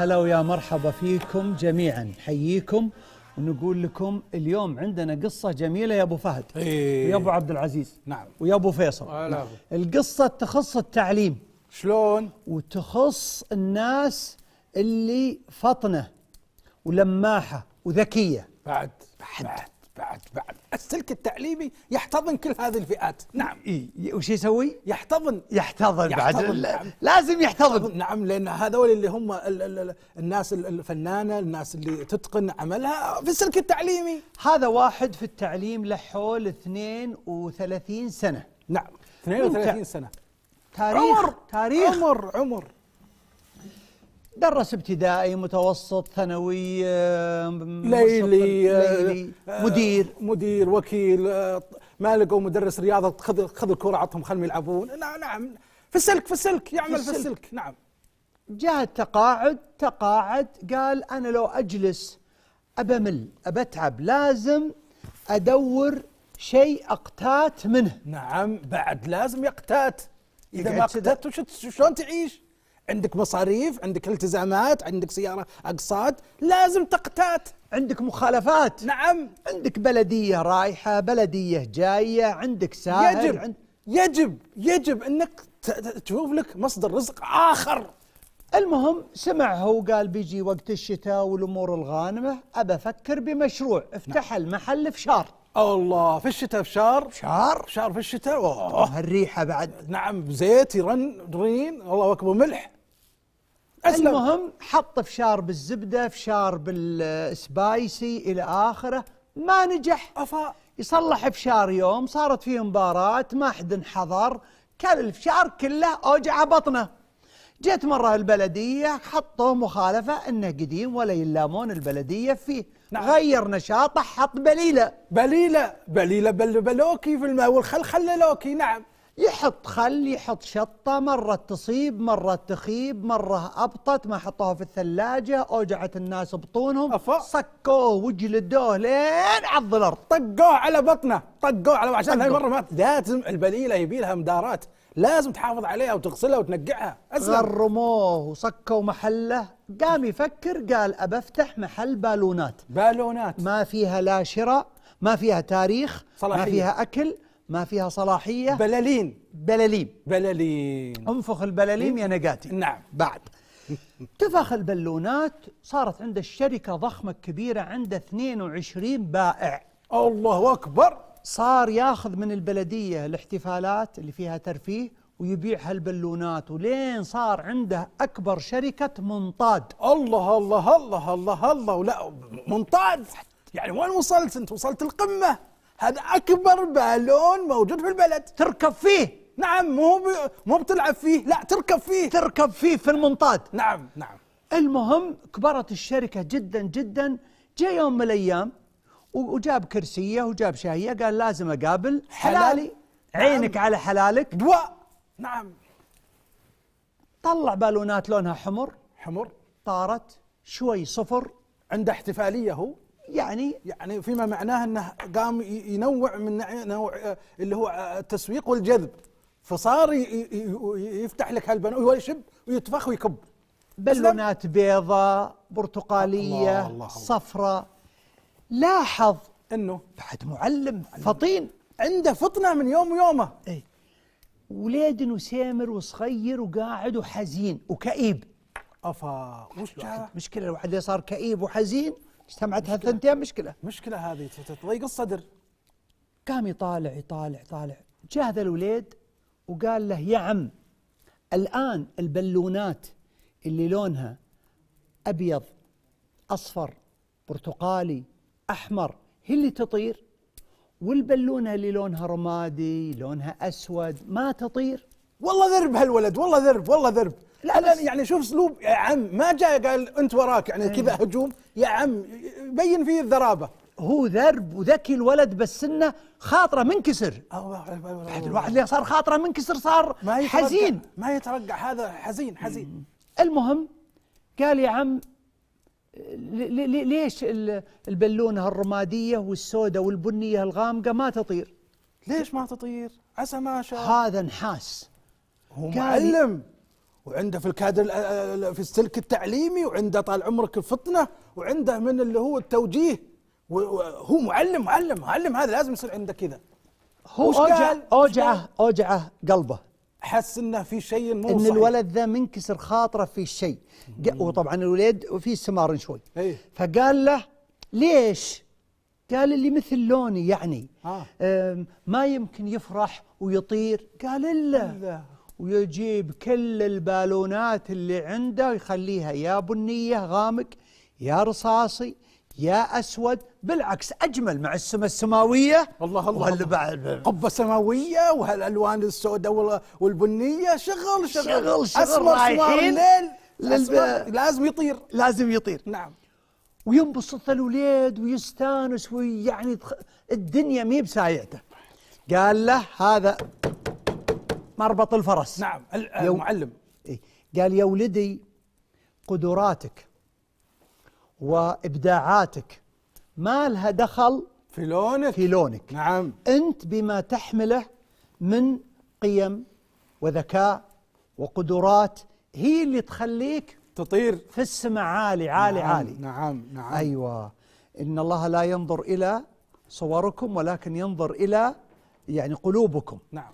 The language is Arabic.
هلا ويا مرحبا فيكم جميعا حييكم ونقول لكم اليوم عندنا قصة جميلة يا أبو فهد إيه. ويا أبو عبد العزيز نعم ويا أبو فيصل نعم. القصة تخص التعليم شلون؟ وتخص الناس اللي فطنة ولماحة وذكية بعد بعد, بعد. بعد بعد السلك التعليمي يحتضن كل هذه الفئات نعم اي وش يسوي يحتضن يحتضن, يحتضن بعد نعم. لازم يحتضن, يحتضن نعم لان هذول اللي هم الـ الـ الناس الفنانه الناس اللي تتقن عملها في السلك التعليمي هذا واحد في التعليم له حول 32 سنه نعم 32 سنه تاريخ عمر تاريخ عمر عمر درس ابتدائي متوسط ثانوي آه، ليلي, آه، ليلي آه، مدير مدير وكيل ما لقوا مدرس رياضه خذ خذ الكره عطهم خلهم يلعبون نعم نعم في السلك في السلك يعمل في السلك, في السلك نعم جاء التقاعد تقاعد قال انا لو اجلس ابمل ابتعب لازم ادور شيء اقتات منه نعم بعد لازم يقتات اذا ما اقتات شلون تعيش عندك مصاريف عندك التزامات عندك سيارة أقساط لازم تقتات عندك مخالفات نعم عندك بلدية رايحة بلدية جاية عندك ساهر يجب عند... يجب يجب أنك تشوف لك مصدر رزق آخر المهم سمع هو قال بيجي وقت الشتاء والأمور الغانمة أبى أفكر بمشروع نعم. افتح نعم. المحل في شار الله في الشتاء في شار شار شار في الشتاء اوه هالريحه بعد نعم زيت يرن رين الله اكبر ملح أسلم. المهم حط فشار بالزبدة فشار بالسبايسي إلى آخره ما نجح أفا يصلح فشار يوم صارت فيه مباراة ما حد انحضر كل الفشار كله أوجع بطنه جت مرة البلدية حطوا مخالفة أنه قديم ولا يلامون البلدية فيه نعم. غير نشاطه حط بليلة بليلة بليلة بل بلوكي في الماء والخل لوكي نعم يحط خل يحط شطة مرة تصيب مرة تخيب مرة أبطت ما حطوها في الثلاجة أوجعت الناس بطونهم أفا. صكوه وجلدوه لين عض الأرض طقوه على بطنه طقوه على عشان هاي مرة مات لازم البليلة يبي لها مدارات لازم تحافظ عليها وتغسلها وتنقعها أسلم غرموه وصكوا محله قام يفكر قال أبى أفتح محل بالونات بالونات ما فيها لا شراء ما فيها تاريخ صلاحية. ما فيها أكل ما فيها صلاحية بلالين بلالين بلالين انفخ البلالين يا نجاتي نعم بعد تفخ البالونات صارت عند الشركة ضخمة كبيرة عند 22 بائع الله أكبر صار ياخذ من البلدية الاحتفالات اللي فيها ترفيه ويبيع هالبالونات ولين صار عنده أكبر شركة منطاد الله الله الله الله الله, الله ولا منطاد يعني وين وصلت أنت وصلت القمة هذا اكبر بالون موجود في البلد تركب فيه نعم مو مو بتلعب فيه لا تركب فيه تركب فيه في المنطاد نعم نعم المهم كبرت الشركه جدا جدا جاء يوم من الايام وجاب كرسيه وجاب شهيه قال لازم اقابل حلالي حلالي نعم. عينك على حلالك دواء نعم طلع بالونات لونها حمر حمر طارت شوي صفر عنده احتفاليه هو يعني يعني فيما معناه انه قام ينوع من نوع آه، اللي هو آه، التسويق والجذب فصار يفتح لك هالبنات ويشب ويتفخ ويكب بالونات بيضاء برتقاليه الله صفراء لاحظ انه بعد معلم فطين عنده فطنه من يوم ويومه اي وليد وسامر وصغير وقاعد وحزين وكئيب افا وش مشكله الواحد صار كئيب وحزين اجتمعت هالثنتين مشكله مشكله هذه تضيق الصدر قام يطالع يطالع يطالع جاء هذا الوليد وقال له يا عم الان البالونات اللي لونها ابيض اصفر برتقالي احمر هي اللي تطير والبالونه اللي لونها رمادي لونها اسود ما تطير والله ذرب هالولد والله ذرب والله ذرب لا لا يعني شوف اسلوب يا عم ما جاء قال انت وراك يعني كذا هجوم يا عم بين فيه الذرابه هو ذرب وذكي الولد بس انه خاطره منكسر الواحد اللي صار خاطره منكسر صار ما يترقع حزين ما يترقع هذا حزين حزين المهم قال يا عم ليش البالونه الرماديه والسوداء والبنيه الغامقه ما تطير؟ ليش ما تطير؟ عسى ما شاء هذا نحاس هو معلم وعنده في الكادر في السلك التعليمي وعنده طال عمرك الفطنه وعنده من اللي هو التوجيه هو معلم معلم معلم هذا لازم يصير عنده كذا هو أوجع اوجعه اوجعه قلبه حس انه في شيء مو ان الولد ذا منكسر خاطره في شيء وطبعا الولد في سمار شوي أيه. فقال له ليش قال اللي مثل لوني يعني آه. ما يمكن يفرح ويطير قال الا ويجيب كل البالونات اللي عنده يخليها يا بنية غامق يا رصاصي يا اسود بالعكس اجمل مع السماء السماويه الله الله وهل بعد قبه سماويه وهالالوان السوداء والبنيه شغل شغل شغل شغل اسمر سمار الليل للب... لازم يطير لازم يطير نعم وينبسط الوليد ويستانس ويعني الدنيا ميب بسايعته قال له هذا مربط الفرس نعم المعلم آه، إيه. قال يا ولدي قدراتك وابداعاتك ما لها دخل في لونك في لونك نعم انت بما تحمله من قيم وذكاء وقدرات هي اللي تخليك تطير في السماء عالي عالي نعم عالي نعم نعم ايوه ان الله لا ينظر الى صوركم ولكن ينظر الى يعني قلوبكم نعم